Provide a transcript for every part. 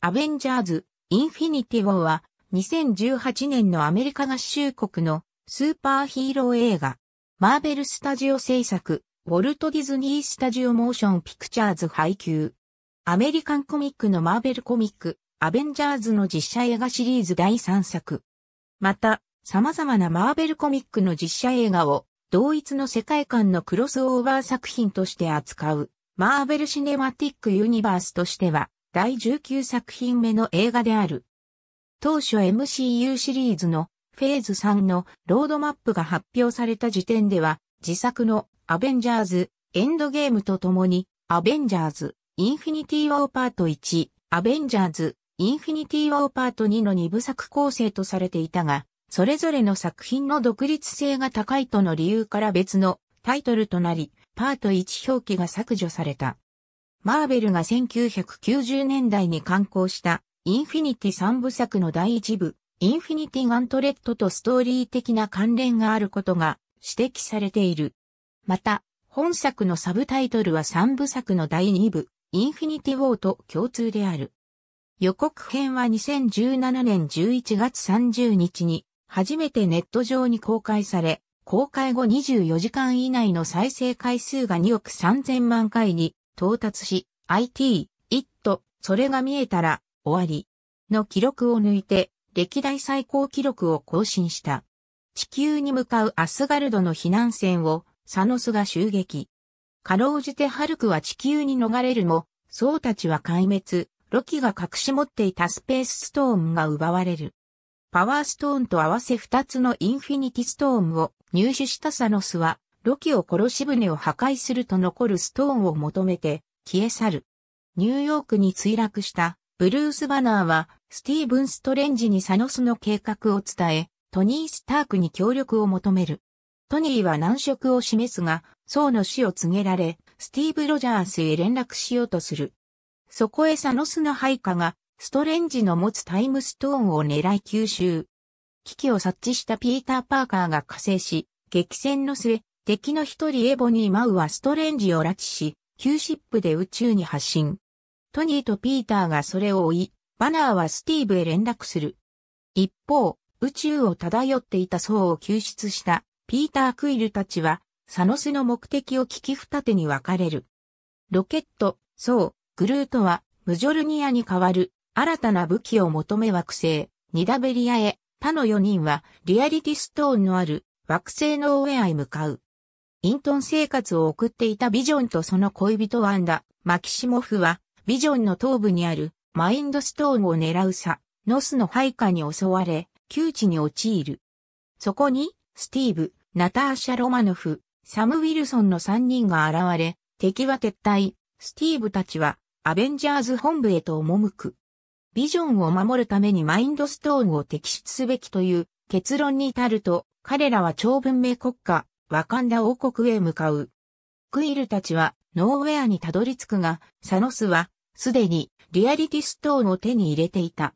アベンジャーズ、インフィニティ・ウォーは、2018年のアメリカ合衆国のスーパーヒーロー映画、マーベル・スタジオ制作、ウォルト・ディズニー・スタジオ・モーション・ピクチャーズ配給。アメリカンコミックのマーベルコミック、アベンジャーズの実写映画シリーズ第3作。また、様々なマーベルコミックの実写映画を、同一の世界観のクロスオーバー作品として扱う、マーベル・シネマティック・ユニバースとしては、第19作品目の映画である。当初 MCU シリーズのフェーズ3のロードマップが発表された時点では、自作のアベンジャーズ、エンドゲームとともに、アベンジャーズ、インフィニティ・ウォーパート1、アベンジャーズ、インフィニティ・ウォーパート2の2部作構成とされていたが、それぞれの作品の独立性が高いとの理由から別のタイトルとなり、パート1表記が削除された。マーベルが1990年代に刊行したインフィニティ3部作の第1部、インフィニティガントレットとストーリー的な関連があることが指摘されている。また、本作のサブタイトルは3部作の第2部、インフィニティウォーと共通である。予告編は2017年11月30日に初めてネット上に公開され、公開後24時間以内の再生回数が2億3000万回に到達し、IT、IT、それが見えたら、終わり、の記録を抜いて、歴代最高記録を更新した。地球に向かうアスガルドの避難船を、サノスが襲撃。かろうじてハルクは地球に逃れるも、ソウたちは壊滅、ロキが隠し持っていたスペースストーンが奪われる。パワーストーンと合わせ2つのインフィニティストーンを入手したサノスはロキを殺し船を破壊すると残るストーンを求めて消え去る。ニューヨークに墜落したブルース・バナーはスティーブン・ストレンジにサノスの計画を伝え、トニー・スタークに協力を求める。トニーは難色を示すが、僧の死を告げられ、スティーブ・ロジャースへ連絡しようとする。そこへサノスの配下が、ストレンジの持つタイムストーンを狙い吸収。危機を察知したピーター・パーカーが加勢し、激戦の末、敵の一人エボニー・マウはストレンジを拉致し、旧シップで宇宙に発進。トニーとピーターがそれを追い、バナーはスティーブへ連絡する。一方、宇宙を漂っていた層を救出したピーター・クイルたちは、サノスの目的を聞き二手に分かれる。ロケット、層、グルートは、ムジョルニアに代わる、新たな武器を求め惑星、ニダベリアへ、他の4人は、リアリティストーンのある、惑星の上へ向かう。陰遁生活を送っていたビジョンとその恋人ワンダ、マキシモフは、ビジョンの頭部にあるマインドストーンを狙うさ、ノスの配下に襲われ、窮地に陥る。そこに、スティーブ、ナターシャ・ロマノフ、サム・ウィルソンの3人が現れ、敵は撤退、スティーブたちは、アベンジャーズ本部へと赴く。ビジョンを守るためにマインドストーンを摘出すべきという結論に至ると、彼らは超文明国家、ワカンダ王国へ向かう。クイルたちはノーウェアにたどり着くが、サノスはすでにリアリティストーンを手に入れていた。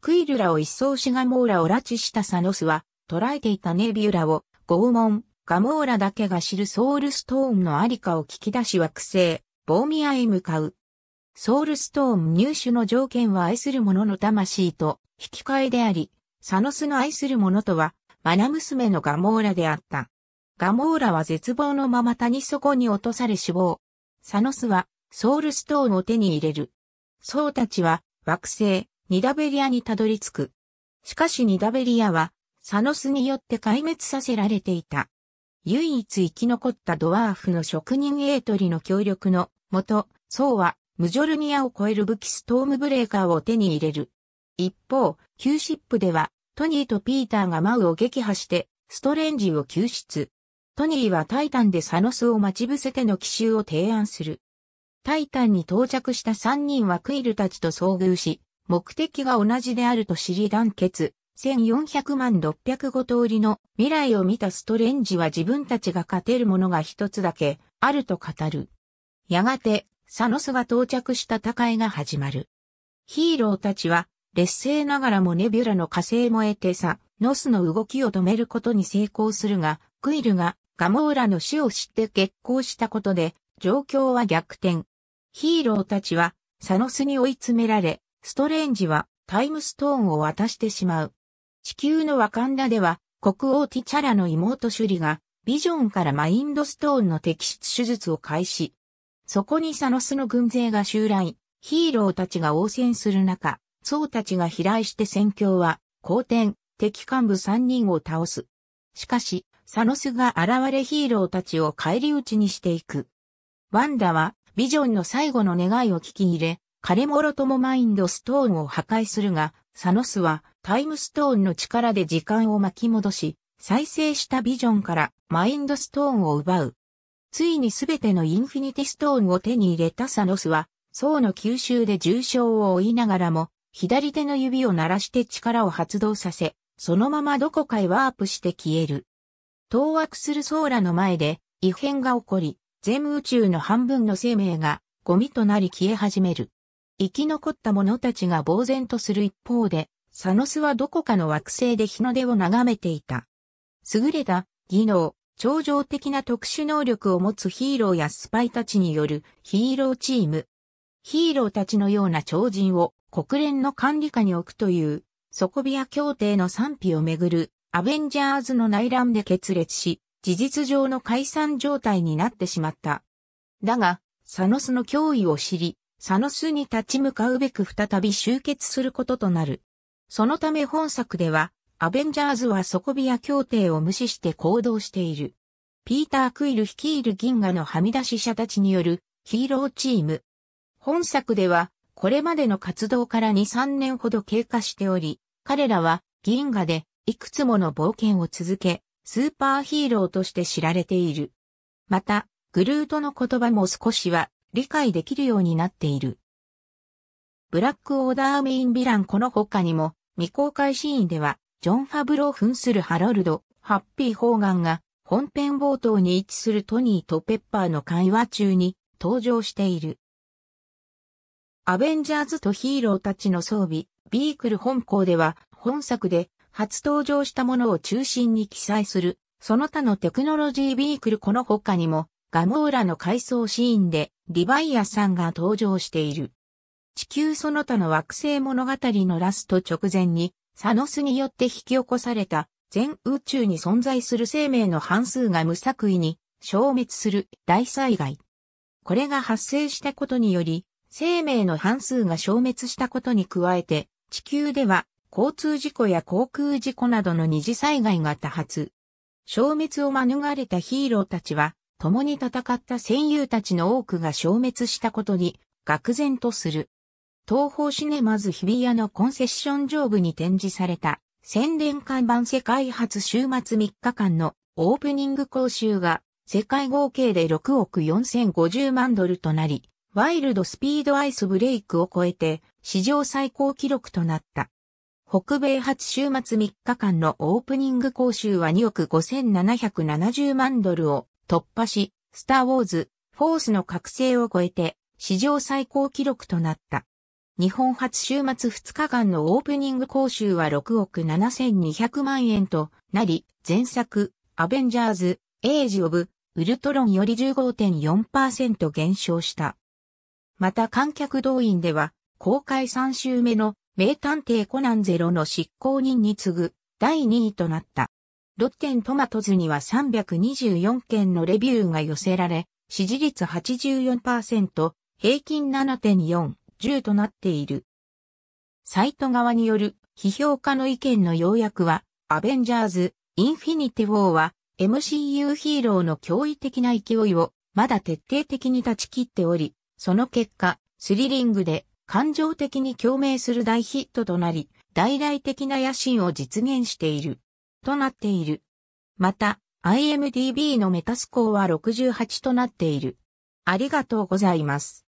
クイルらを一掃しガモーラを拉致したサノスは捕らえていたネビュラを拷問、ガモーラだけが知るソウルストーンのありかを聞き出し惑星、ボーミアへ向かう。ソウルストーン入手の条件は愛する者の魂と引き換えであり、サノスの愛する者とは、マナ娘のガモーラであった。ガモーラは絶望のまま谷底に落とされ死亡。サノスはソウルストーンを手に入れる。僧たちは惑星ニダベリアにたどり着く。しかしニダベリアはサノスによって壊滅させられていた。唯一生き残ったドワーフの職人エートリの協力のもと、ウはムジョルニアを超える武器ストームブレーカーを手に入れる。一方、キューシップではトニーとピーターがマウを撃破してストレンジを救出。トニーはタイタンでサノスを待ち伏せての奇襲を提案する。タイタンに到着した3人はクイルたちと遭遇し、目的が同じであると知り団結。1400万605通りの未来を見たストレンジは自分たちが勝てるものが一つだけあると語る。やがて、サノスが到着した戦いが始まる。ヒーローたちは、劣勢ながらもネビュラの火星燃えてさ、ノスの動きを止めることに成功するが、クイルがガモーラの死を知って結高したことで、状況は逆転。ヒーローたちは、サノスに追い詰められ、ストレンジは、タイムストーンを渡してしまう。地球のワカンダでは、国王ティチャラの妹シュリが、ビジョンからマインドストーンの摘出手術を開始。そこにサノスの軍勢が襲来、ヒーローたちが応戦する中、僧ウたちが飛来して戦況は、好転、敵幹部3人を倒す。しかし、サノスが現れヒーローたちを返り討ちにしていく。ワンダは、ビジョンの最後の願いを聞き入れ、彼もろともマインドストーンを破壊するが、サノスはタイムストーンの力で時間を巻き戻し、再生したビジョンからマインドストーンを奪う。ついにすべてのインフィニティストーンを手に入れたサノスは、層の吸収で重傷を負いながらも、左手の指を鳴らして力を発動させ、そのままどこかへワープして消える。当惑するソーラの前で異変が起こり、全宇宙の半分の生命がゴミとなり消え始める。生き残った者たちが呆然とする一方で、サノスはどこかの惑星で日の出を眺めていた。優れた技能、超常的な特殊能力を持つヒーローやスパイたちによるヒーローチーム。ヒーローたちのような超人を国連の管理下に置くという、底部屋協定の賛否をめぐるアベンジャーズの内乱で決裂し、事実上の解散状態になってしまった。だが、サノスの脅威を知り、サノスに立ち向かうべく再び集結することとなる。そのため本作では、アベンジャーズはソコビア協定を無視して行動している。ピーター・クイル率いる銀河のはみ出し者たちによるヒーローチーム。本作では、これまでの活動から2、3年ほど経過しており、彼らは銀河でいくつもの冒険を続け、スーパーヒーローとして知られている。また、グルートの言葉も少しは理解できるようになっている。ブラックオーダーメインヴィランこの他にも、未公開シーンでは、ジョン・ファブロー扮するハロルド、ハッピー・ホーガンが、本編冒頭に位置するトニーとペッパーの会話中に登場している。アベンジャーズとヒーローたちの装備、ビークル本校では、本作で初登場したものを中心に記載する、その他のテクノロジービークルこの他にも、ガモーラの回想シーンで、リバイアさんが登場している。地球その他の惑星物語のラスト直前に、サノスによって引き起こされた、全宇宙に存在する生命の半数が無作為に消滅する大災害。これが発生したことにより、生命の半数が消滅したことに加えて、地球では交通事故や航空事故などの二次災害が多発。消滅を免れたヒーローたちは、共に戦った戦友たちの多くが消滅したことに、愕然とする。東方シネマズ日比谷のコンセッション上部に展示された、宣伝看板世界初週末3日間のオープニング講習が、世界合計で6億4050万ドルとなり、ワイルドスピードアイスブレイクを超えて、史上最高記録となった。北米初週末3日間のオープニング講習は2億5770万ドルを突破し、スター・ウォーズ、フォースの覚醒を超えて、史上最高記録となった。日本初週末2日間のオープニング講習は6億7200万円となり、前作、アベンジャーズ、エイジ・オブ、ウルトロンより15.4%減少した。また観客動員では、公開3週目の名探偵コナンゼロの執行人に次ぐ第2位となった。ロッテントマトズには324件のレビューが寄せられ、支持率84%、平均7.4、10となっている。サイト側による批評家の意見の要約は、アベンジャーズ、インフィニティ・ウォーは、MCU ヒーローの驚異的な勢いを、まだ徹底的に断ち切っており、その結果、スリリングで感情的に共鳴する大ヒットとなり、大々的な野心を実現している。となっている。また、IMDB のメタスコーは68となっている。ありがとうございます。